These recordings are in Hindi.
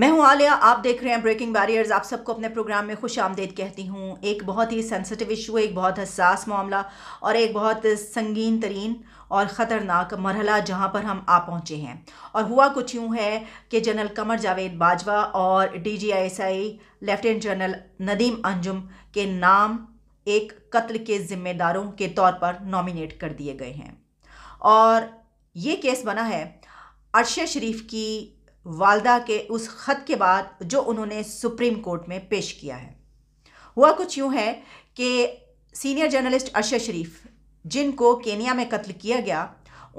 मैं हूं आलिया आप देख रहे हैं ब्रेकिंग बैरियर्स आप सबको अपने प्रोग्राम में खुश आमदेद कहती हूं एक बहुत ही सेंसिटिव इशू एक बहुत हसास मामला और एक बहुत संगीन तरीन और ख़तरनाक मरहला जहां पर हम आ पहुंचे हैं और हुआ कुछ यूं है कि जनरल कमर जावेद बाजवा और D G I S I lieutenant general Nadeem Anjum के नाम एक कत्ल के ज़िम्मेदारों के तौर पर नॉमिनेट कर दिए गए हैं और ये केस बना है अरशद शरीफ की वालदा के उस ख़त के बाद जो उन्होंने सुप्रीम कोर्ट में पेश किया है हुआ कुछ यूं है कि सीनियर जर्नलिस्ट अरशद शरीफ जिनको केनिया में कत्ल किया गया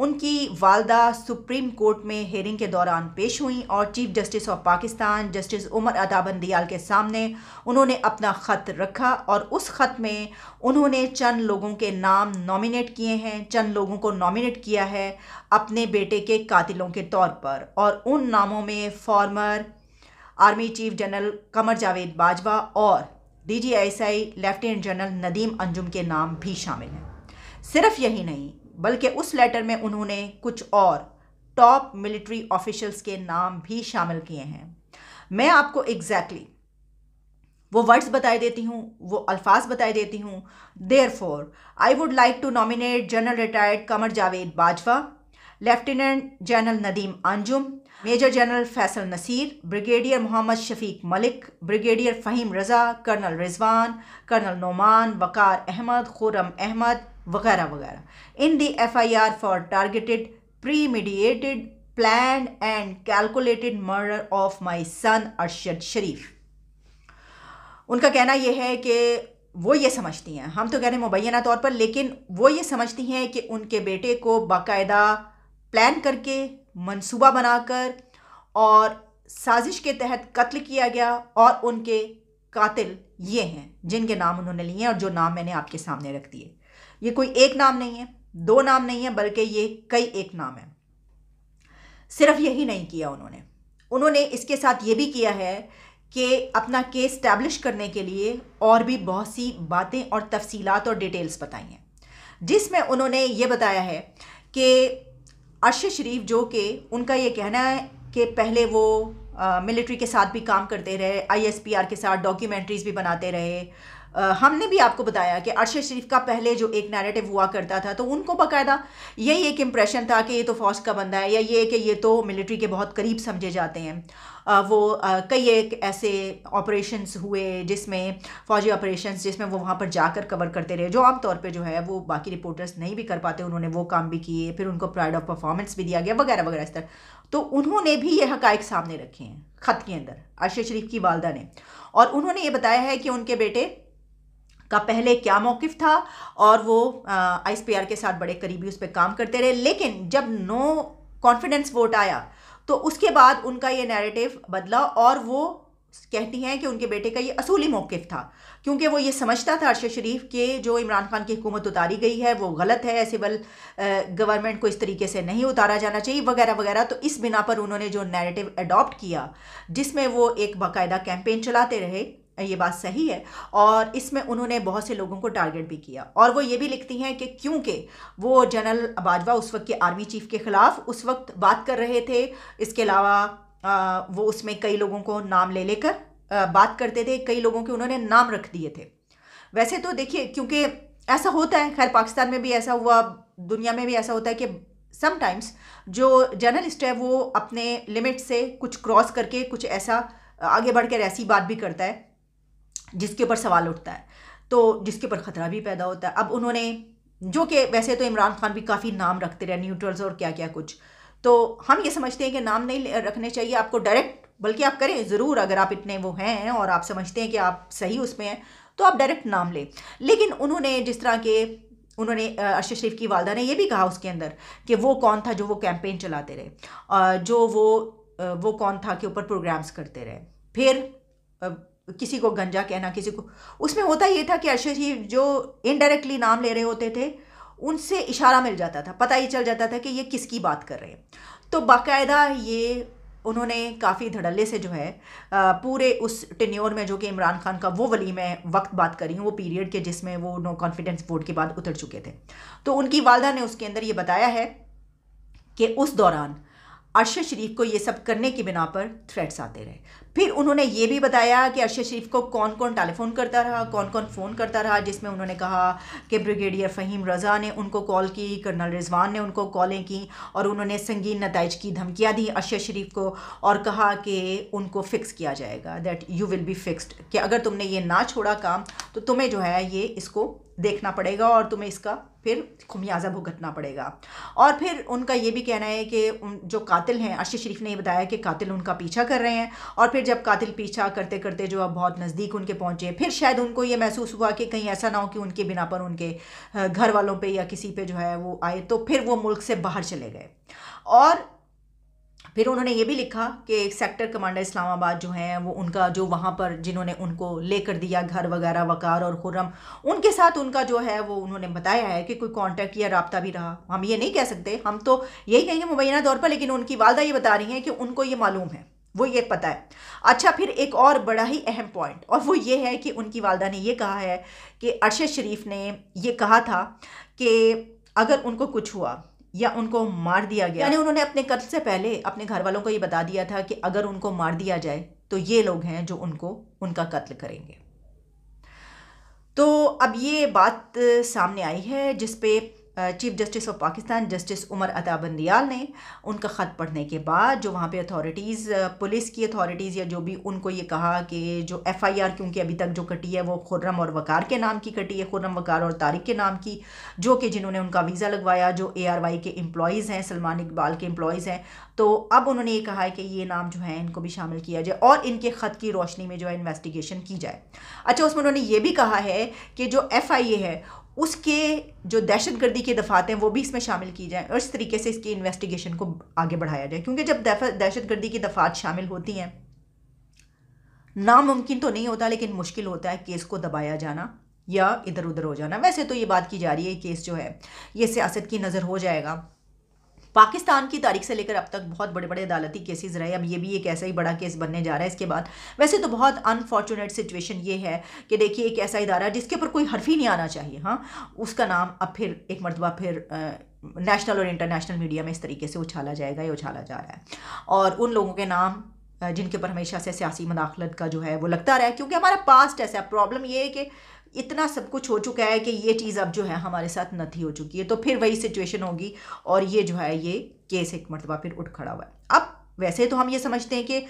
उनकी वालदा सुप्रीम कोर्ट में हेयरिंग के दौरान पेश हुई और chief justice of Pakistan justice Umar अदाबंदियाल के सामने उन्होंने अपना ख़त रखा और उस ख़त में उन्होंने चंद लोगों के नाम नॉमिनेट किए हैं चंद लोगों को नॉमिनेट किया है अपने बेटे के कातिलों के तौर पर और उन नामों में former army chief general Qamar Javed Bajwa और D lieutenant general Nadeem Anjum के नाम भी शामिल हैं सिर्फ यही नहीं बल्कि उस लेटर में उन्होंने कुछ और टॉप मिलिट्री ऑफिशल्स के नाम भी शामिल किए हैं मैं आपको एग्जैक्टली exactly वो वर्ड्स बताई देती हूँ वो अल्फाज बताई देती हूँ therefore I would like to nominate general retired Qamar Javed Bajwa lieutenant general Nadeem Anjum major general Faisal Naseer brigadier Mohammad Shafiq Malik brigadier Fahim Raza colonel Rizwan colonel Noman Waqar Ahmed Khurram Ahmed वगैरह वगैरह in the F I R for targeted premeditated plan and calculated murder of my son Arshad Sharif उनका कहना यह है कि वो ये समझती हैं हम तो कह रहे हैं मुबैना तौर पर लेकिन वो ये समझती हैं कि उनके बेटे को बाकायदा प्लान करके मंसूबा बनाकर और साजिश के तहत कत्ल किया गया और उनके कातिल ये हैं जिनके नाम उन्होंने लिए हैं और जो नाम मैंने आपके सामने रख दिए ये कोई एक नाम नहीं है दो नाम नहीं है बल्कि ये कई एक नाम है सिर्फ यही नहीं किया उन्होंने उन्होंने इसके साथ ये भी किया है कि अपना केस स्टैब्लिश करने के लिए और भी बहुत सी बातें और तफसीलात और डिटेल्स बताई हैं जिसमें उन्होंने ये बताया है कि अर्श शरीफ जो कि उनका ये कहना है कि पहले वो मिलिट्री के साथ भी काम करते रहे आईएसपीआर के साथ डॉक्यूमेंट्रीज़ भी बनाते रहे हमने भी आपको बताया कि अरशद शरीफ का पहले जो एक नैरेटिव हुआ करता था तो उनको बाकायदा यही एक इम्प्रेशन था कि ये तो फौज का बंदा है या ये कि ये तो मिलिट्री के बहुत करीब समझे जाते हैं वो कई एक ऐसे ऑपरेशंस हुए जिसमें फ़ौजी ऑपरेशंस जिसमें वो वहाँ पर जाकर कवर करते रहे जो आमतौर पर जो है वो बाकी रिपोर्टर्स नहीं भी कर पाते उन्होंने वो काम भी किए फिर उनको प्राइड ऑफ परफॉर्मेंस भी दिया गया वगैरह वगैरह इस तरह तो उन्होंने भी ये हक़ सामने रखे हैं ख़त के अंदर अरशद शरीफ की वालदा ने और उन्होंने ये बताया है कि उनके बेटे का पहले क्या मौक़ था और वो आईएसपीआर के साथ बड़े करीबी उस पर काम करते रहे लेकिन जब नो कॉन्फिडेंस वोट आया तो उसके बाद उनका ये नैरेटिव बदला और वो कहती हैं कि उनके बेटे का ये असूली मौक़ था क्योंकि वो ये समझता था अरशद शरीफ के जो इमरान खान की हुकूमत उतारी गई है वो गलत है सिविल गवर्नमेंट को इस तरीके से नहीं उतारा जाना चाहिए वगैरह वगैरह तो इस बिना पर उन्होंने जो नैरेटिव अडॉप्ट किया जिसमें वो एक बाकायदा कैंपेन चलाते रहे ये बात सही है और इसमें उन्होंने बहुत से लोगों को टारगेट भी किया और वो ये भी लिखती हैं कि क्योंकि वो जनरल बाजवा उस वक्त के आर्मी चीफ के ख़िलाफ़ उस वक्त बात कर रहे थे इसके अलावा वो उसमें कई लोगों को नाम ले लेकर बात करते थे कई लोगों के उन्होंने नाम रख दिए थे वैसे तो देखिए क्योंकि ऐसा होता है खैर पाकिस्तान में भी ऐसा हुआ दुनिया में भी ऐसा होता है कि समटाइम्स जो जर्नलिस्ट है वो अपने लिमिट से कुछ क्रॉस करके कुछ ऐसा आगे बढ़ कर ऐसी बात भी करता है जिसके ऊपर सवाल उठता है तो जिसके ऊपर ख़तरा भी पैदा होता है अब उन्होंने जो कि वैसे तो इमरान खान भी काफ़ी नाम रखते रहे न्यूट्रल्स और क्या क्या कुछ तो हम ये समझते हैं कि नाम नहीं रखने चाहिए आपको डायरेक्ट बल्कि आप करें ज़रूर अगर आप इतने वो हैं और आप समझते हैं कि आप सही उसमें हैं तो आप डायरेक्ट नाम लें लेकिन उन्होंने जिस तरह के उन्होंने अर्शद शरीफ की वालदा ने यह भी कहा उसके अंदर कि वो कौन था जो वो कैंपेन चलाते रहे जो वो वो कौन था के ऊपर प्रोग्राम्स करते रहे फिर किसी को गंजा कहना किसी को उसमें होता ये था कि अरशद शरीफ जो इनडायरेक्टली नाम ले रहे होते थे उनसे इशारा मिल जाता था पता ही चल जाता था कि ये किसकी बात कर रहे हैं तो बाकायदा ये उन्होंने काफ़ी धड़ल्ले से जो है पूरे उस टेन्योर में जो कि इमरान खान का वो वली मैं वक्त बात कर रही हूँ वो पीरियड के जिसमें वो नो कॉन्फिडेंस वोट के बाद उतर चुके थे तो उनकी वालदा ने उसके अंदर ये बताया है कि उस दौरान अरशद शरीफ को ये सब करने की बिना पर थ्रेट्स आते रहे फिर उन्होंने ये भी बताया कि अरशद शरीफ को कौन कौन टेलीफोन करता रहा कौन कौन फ़ोन करता रहा जिसमें उन्होंने कहा कि ब्रिगेडियर फ़हीम रज़ा ने उनको कॉल की कर्नल रिजवान ने उनको कॉलें की और उन्होंने संगीन नतज की धमकियाँ दी अरशद शरीफ को और कहा कि उनको फ़िक्स किया जाएगा that you will be fixed कि अगर तुमने ये ना छोड़ा काम तो तुम्हें जो है ये इसको देखना पड़ेगा और तुम्हें इसका फिर खुमियाजा भुगतना पड़ेगा और फिर उनका ये भी कहना है कि जो कातिल हैं अर्शद शरीफ ने ये बताया कि कातिल उनका पीछा कर रहे हैं और फिर जब कातिल पीछा करते करते जो अब बहुत नज़दीक उनके पहुँचे फिर शायद उनको ये महसूस हुआ कि कहीं ऐसा ना हो कि उनके बिना पर उनके घर वालों पर या किसी पर जो है वो आए तो फिर वो मुल्क से बाहर चले गए और फिर उन्होंने ये भी लिखा कि एक सेक्टर कमांडर इस्लामाबाद जो हैं वो उनका जो वहाँ पर जिन्होंने उनको लेकर दिया घर वगैरह वकार और खुर्रम उनके साथ उनका जो है वो उन्होंने बताया है कि कोई कांटेक्ट या रबता भी रहा हम ये नहीं कह सकते हम तो यही कहेंगे मुबैना तौर पर लेकिन उनकी वालदा ये बता रही हैं कि उनको ये मालूम है वो ये पता है अच्छा फिर एक और बड़ा ही अहम पॉइंट और वो ये है कि उनकी वालदा ने ये कहा है कि अरशद शरीफ ने ये कहा था कि अगर उनको कुछ हुआ या उनको मार दिया गया यानी उन्होंने अपने कत्ल से पहले अपने घर वालों को ये बता दिया था कि अगर उनको मार दिया जाए तो ये लोग हैं जो उनको उनका कत्ल करेंगे तो अब ये बात सामने आई है जिस पे chief justice of Pakistan justice Umar Ata Bandial ने उनका ख़त पढ़ने के बाद जो वहाँ पे अथॉरिटीज़ पुलिस की अथॉरिटीज़ या जो भी उनको ये कहा कि जो एफआईआर क्योंकि अभी तक जो कटी है वो खुर्रम और वकार के नाम की कटी है खुर्रम वकार और तारिक के नाम की जो कि जिन्होंने उनका वीज़ा लगवाया जो ए के एम्प्लॉज़ हैं सलमान इकबाल के एम्प्लॉज़ हैं तो अब उन्होंने ये कहा है कि ये नाम जो है इनको भी शामिल किया जाए और इनके ख़त की रोशनी में जो है इन्वेस्टिगेशन की जाए अच्छा उसमें उन्होंने ये भी कहा है कि जो एफ है उसके जो दहशत गर्दी के दफात हैं वो भी इसमें शामिल की जाएँ और इस तरीके से इसकी इन्वेस्टिगेशन को आगे बढ़ाया जाए क्योंकि जब दहशत गर्दी की दफात शामिल होती हैं नामुमकिन तो नहीं होता लेकिन मुश्किल होता है केस को दबाया जाना या इधर उधर हो जाना वैसे तो ये बात की जा रही है केस जो है ये सियासत की नज़र हो जाएगा पाकिस्तान की तारीख से लेकर अब तक बहुत बड़े बड़े अदालती केसेस रहे अब ये भी एक ऐसा ही बड़ा केस बनने जा रहा है इसके बाद वैसे तो बहुत अनफॉर्चुनेट सिचुएशन ये है कि देखिए एक ऐसा इदारा जिसके ऊपर कोई हरफी नहीं आना चाहिए हाँ उसका नाम अब फिर एक मरतबा फिर नेशनल और इंटरनेशनल मीडिया में इस तरीके से उछाला जाएगा या उछाला जा रहा है और उन लोगों के नाम जिनके ऊपर हमेशा से सियासी मदाखलत का जो है वो लगता रहा है क्योंकि हमारा पास्ट ऐसा प्रॉब्लम ये है कि इतना सब कुछ हो चुका है कि ये चीज़ अब जो है हमारे साथ नथी हो चुकी है तो फिर वही सिचुएशन होगी और ये जो है ये केस एक मरतबा फिर उठ खड़ा हुआ है अब वैसे तो हम ये समझते हैं कि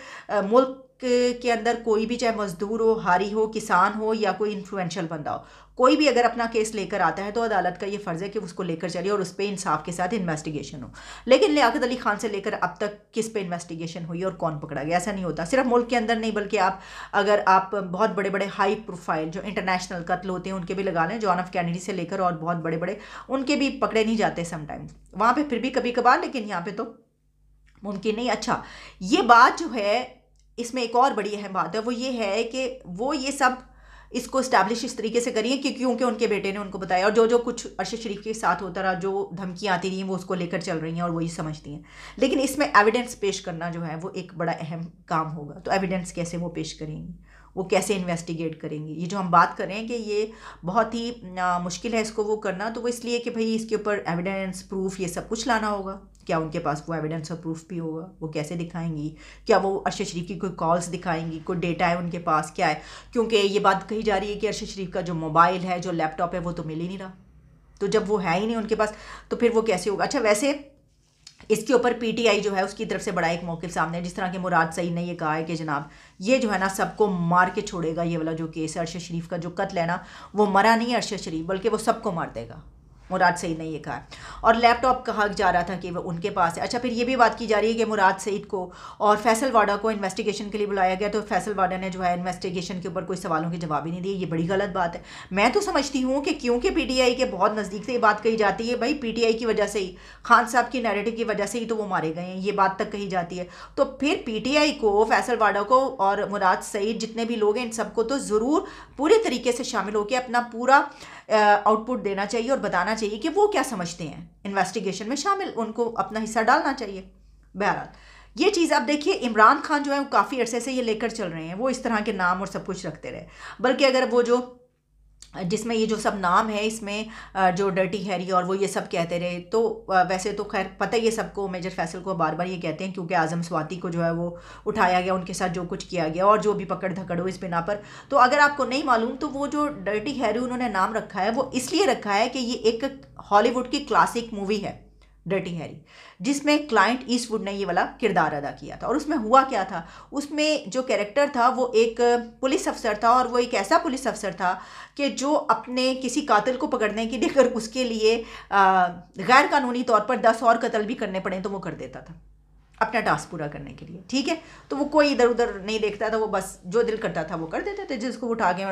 मुल्क के अंदर कोई भी चाहे मज़दूर हो हारी हो किसान हो या कोई इन्फ्लुएंशल बंदा हो कोई भी अगर अपना केस लेकर आता है तो अदालत का ये फ़र्ज़ है कि उसको लेकर चले और उस पर इंसाफ के साथ इन्वेस्टिगेशन हो लेकिन लियाकत अली खान से लेकर अब तक किस पे इन्वेस्टिगेशन हुई और कौन पकड़ा गया ऐसा नहीं होता सिर्फ मुल्क के अंदर नहीं बल्कि आप अगर आप बहुत बड़े बड़े हाई प्रोफाइल जो इंटरनेशनल कत्ल होते हैं उनके भी लगा लें जॉन ऑफ कैनेडी से लेकर और बहुत बड़े बड़े उनके भी पकड़े नहीं जाते समटाइम्स वहाँ पर फिर भी कभी कभार लेकिन यहाँ पर तो मुमकिन नहीं अच्छा ये बात जो है इसमें एक और बड़ी अहम बात है वो ये है कि वो ये सब इसको इस्टेब्लिश इस तरीके से करिए क्योंकि क्योंकि उनके बेटे ने उनको बताया और जो जो कुछ अरशद शरीफ के साथ होता रहा जो धमकियाँ आती रही वो उसको लेकर चल रही हैं और वही समझती हैं लेकिन इसमें एविडेंस पेश करना जो है वो एक बड़ा अहम काम होगा तो एविडेंस कैसे वो पेश करेंगी वो कैसे इन्वेस्टिगेट करेंगी ये जो हम बात कर रहे हैं कि ये बहुत ही मुश्किल है इसको वो करना तो वो इसलिए कि भाई इसके ऊपर एविडेंस प्रूफ ये सब कुछ लाना होगा क्या उनके पास वो एविडेंस और प्रूफ भी होगा वो कैसे दिखाएंगी क्या वो अर्शद शरीफ की कोई कॉल्स दिखाएंगी कोई डेटा है उनके पास क्या है क्योंकि ये बात कही जा रही है कि अर्शद शरीफ का जो मोबाइल है जो लैपटॉप है वो तो मिल ही नहीं रहा तो जब वो है ही नहीं उनके पास तो फिर वो कैसे होगा अच्छा वैसे इसके ऊपर पीटीआई जो है उसकी तरफ से बड़ा एक मौके सामने जिस तरह के मुराद सईद ने ये कहा है कि जनाब ये जो है ना सबको मार के छोड़ेगा ये वाला जो केस है अरशद शरीफ का जो कत्ल है ना वो मरा नहीं अरशद शरीफ बल्कि वो सबको मार देगा मुराद सईद ने ये कहा और लैपटॉप कहा जा रहा था कि वो उनके पास है अच्छा फिर ये भी बात की जा रही है कि मुराद सईद को और फैसल वाडा को इन्वेस्टिगेशन के लिए बुलाया गया तो फैसल वाडा ने जो है इन्वेस्टिगेशन के ऊपर कोई सवालों के जवाब ही नहीं दिए ये बड़ी गलत बात है मैं तो समझती हूँ कि क्योंकि पी टी आई के बहुत नज़दीक से ये बात कही जाती है भाई पी टी आई की वजह से ही खान साहब की नैरेटिव की वजह से ही तो वो मारे गए हैं ये बात तक कही जाती है तो फिर पी टी आई को फैसल वाडा को और मुराद सईद जितने भी लोग हैं इन सबको तो ज़रूर पूरे तरीके से शामिल होकर अपना पूरा आउटपुट देना चाहिए और बताना बताना चाहिए कि वो क्या समझते हैं इन्वेस्टिगेशन में शामिल उनको अपना हिस्सा डालना चाहिए बहरहाल ये चीज़ आप देखिए इमरान खान जो है वो काफ़ी अरसे से ये लेकर चल रहे हैं वो इस तरह के नाम और सब कुछ रखते रहे बल्कि अगर वो जो जिसमें ये जो सब नाम है इसमें जो डर्टी हैरी और वो ये सब कहते रहे तो वैसे तो खैर पता ही है सबको मेजर फैसल को बार बार ये कहते हैं क्योंकि आज़म स्वाति को जो है वो उठाया गया उनके साथ जो कुछ किया गया और जो भी पकड़ धकड़ हो इस बिना पर तो अगर आपको नहीं मालूम तो वो जो डर्टी हैरी उन्होंने नाम रखा है वो इसलिए रखा है कि ये एक हॉलीवुड की क्लासिक मूवी है डर्टी हैरी जिसमें क्लाइंट ईस्टवुड ने ये वाला किरदार अदा किया था और उसमें हुआ क्या था उसमें जो कैरेक्टर था वो एक पुलिस अफसर था और वो एक ऐसा पुलिस अफसर था कि जो अपने किसी कातिल को पकड़ने के लिए अगर उसके लिए गैर कानूनी तौर पर दस और कत्ल भी करने पड़े तो वो कर देता था अपना टास्क पूरा करने के लिए ठीक है तो वो कोई इधर उधर नहीं देखता था वो बस जो दिल करता था वो कर देते थे जिसको उठा के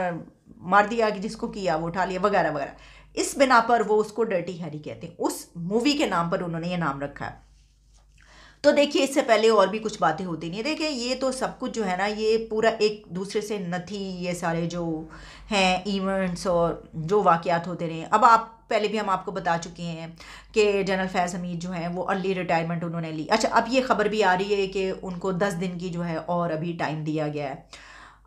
मार दिया कि जिसको किया वो उठा लिया वगैरह वगैरह इस बिना पर वो उसको डर्टी हैरी कहते हैं उस मूवी के नाम पर उन्होंने ये नाम रखा है तो देखिए इससे पहले और भी कुछ बातें होती नहीं देखिए ये तो सब कुछ जो है ना ये पूरा एक दूसरे से नथी ये सारे जो हैं इवेंट्स और जो वाक़ात होते रहे अब आप पहले भी हम आपको बता चुके हैं कि जनरल फैज़ हमीद जो हैं वो अर्ली रिटायरमेंट उन्होंने ली अच्छा अब ये खबर भी आ रही है कि उनको दस दिन की जो है और अभी टाइम दिया गया है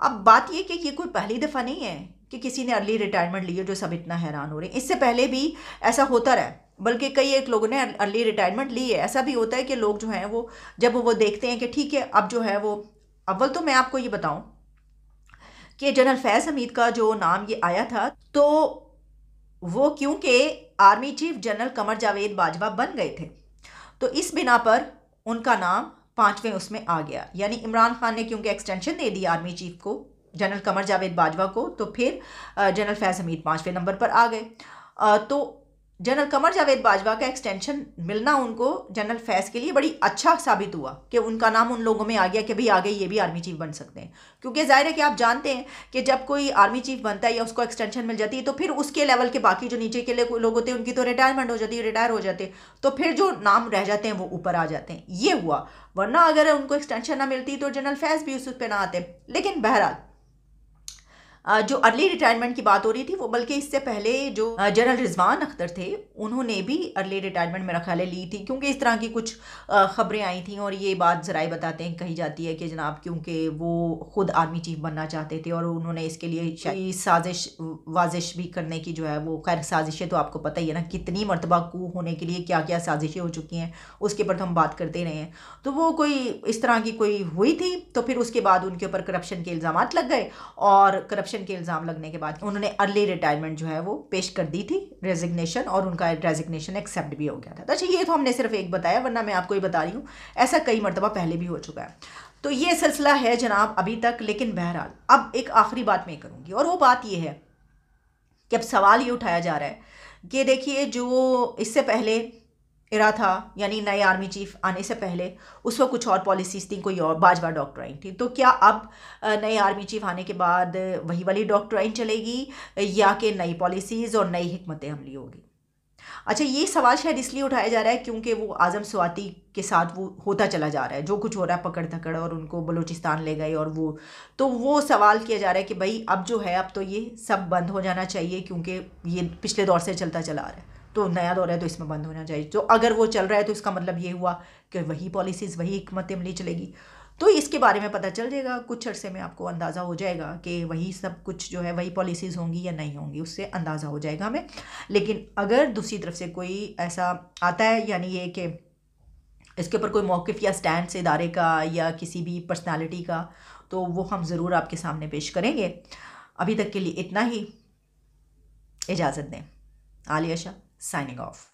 अब बात ये कि ये कोई पहली दफ़ा नहीं है कि किसी ने अर्ली रिटायरमेंट ली हो जो सब इतना हैरान हो रहे हैं इससे पहले भी ऐसा होता रहा बल्कि कई एक लोगों ने अर्ली रिटायरमेंट ली है ऐसा भी होता है कि लोग जो हैं वो जब वो देखते हैं कि ठीक है अब जो है वो अव्वल तो मैं आपको ये बताऊं कि जनरल फैज़ हमीद का जो नाम ये आया था तो वो क्योंकि army chief general Qamar Javed Bajwa बन गए थे तो इस बिना पर उनका नाम पाँचवें उसमें आ गया यानी इमरान खान ने क्योंकि एक्सटेंशन दे दी आर्मी चीफ को जनरल कमर जावेद बाजवा को तो फिर जनरल फैज़ हमीद पाँचवें नंबर पर आ गए तो जनरल कमर जावेद बाजवा का एक्सटेंशन मिलना उनको जनरल फैज़ के लिए बड़ी अच्छा साबित हुआ कि उनका नाम उन लोगों में आ गया कि भाई आगे ये भी आर्मी चीफ बन सकते हैं क्योंकि जाहिर है कि आप जानते हैं कि जब कोई आर्मी चीफ बनता है या उसको एक्सटेंशन मिल जाती है तो फिर उसके लेवल के बाकी जो नीचे के लोग होते हैं उनकी तो रिटायरमेंट हो जाती है रिटायर हो जाते तो फिर जो नाम रह जाते हैं वो ऊपर आ जाते हैं ये हुआ वरना अगर उनको एक्सटेंशन ना मिलती तो जनरल फैज़ भी उस पर ना आते लेकिन बहरहाल जो अर्ली रिटायरमेंट की बात हो रही थी वो बल्कि इससे पहले जो जनरल रिजवान अख्तर थे उन्होंने भी अर्ली रिटायरमेंट मेरा ख्याल ली थी क्योंकि इस तरह की कुछ खबरें आई थी और ये बात ज़रा बताते हैं कही जाती है कि जनाब क्योंकि वो खुद आर्मी चीफ बनना चाहते थे और उन्होंने इसके लिए साजिश वाजिश भी करने की जो है वो खैर साजिशें तो आपको पता ही है ना कितनी मरतबा को होने के लिए क्या क्या साजिशें हो चुकी हैं उसके ऊपर तो हम बात करते रहे हैं तो वो कोई इस तरह की कोई हुई थी तो फिर उसके बाद उनके ऊपर करप्शन के इल्ज़ाम लग गए और करप्शन करप्शन के इल्ज़ाम लगने के बाद उन्होंने अर्ली रिटायरमेंट जो है वो पेश कर दी थी रेजिग्नेशन और उनका रेजिग्नेशन एक्सेप्ट भी हो गया था अच्छा ये तो हमने सिर्फ एक बताया वरना मैं आपको ये बता रही हूँ ऐसा कई मरतबा पहले भी हो चुका है तो ये सिलसिला है जनाब अभी तक लेकिन बहरहाल अब एक आखिरी बात मैं करूँगी और वो बात ये है कि अब सवाल ये उठाया जा रहा है कि देखिए जो इससे पहले इराथा यानी नए आर्मी चीफ आने से पहले उस वक्त कुछ और पॉलिसीज थी कोई और बाजवा आइन थी तो क्या अब नए आर्मी चीफ आने के बाद वही वाली डॉक्टर आइन चलेगी या कि नई पॉलिसीज़ और नई हमत हमली होगी अच्छा ये सवाल शायद इसलिए उठाया जा रहा है क्योंकि वो आज़म स्वाति के साथ वो होता चला जा रहा है जो कुछ हो रहा है पकड़ थकड़ और उनको बलूचिस्तान ले गए और वो तो वो सवाल किया जा रहा है कि भाई अब जो है अब तो ये सब बंद हो जाना चाहिए क्योंकि ये पिछले दौर से चलता चला आ रहा है तो नया दौर है तो इसमें बंद होना चाहिए तो अगर वो चल रहा है तो इसका मतलब ये हुआ कि वही पॉलिसीज़ वही हमत अमली चलेगी तो इसके बारे में पता चल जाएगा कुछ अरसे में आपको अंदाज़ा हो जाएगा कि वही सब कुछ जो है वही पॉलिसीज़ होंगी या नहीं होंगी उससे अंदाज़ा हो जाएगा हमें लेकिन अगर दूसरी तरफ से कोई ऐसा आता है यानी ये कि इसके ऊपर कोई मौक़ या स्टैंड से इदारे का या किसी भी पर्सनालिटी का तो वो हम ज़रूर आपके सामने पेश करेंगे अभी तक के लिए इतना ही इजाज़त दें आलिया शाह signing off.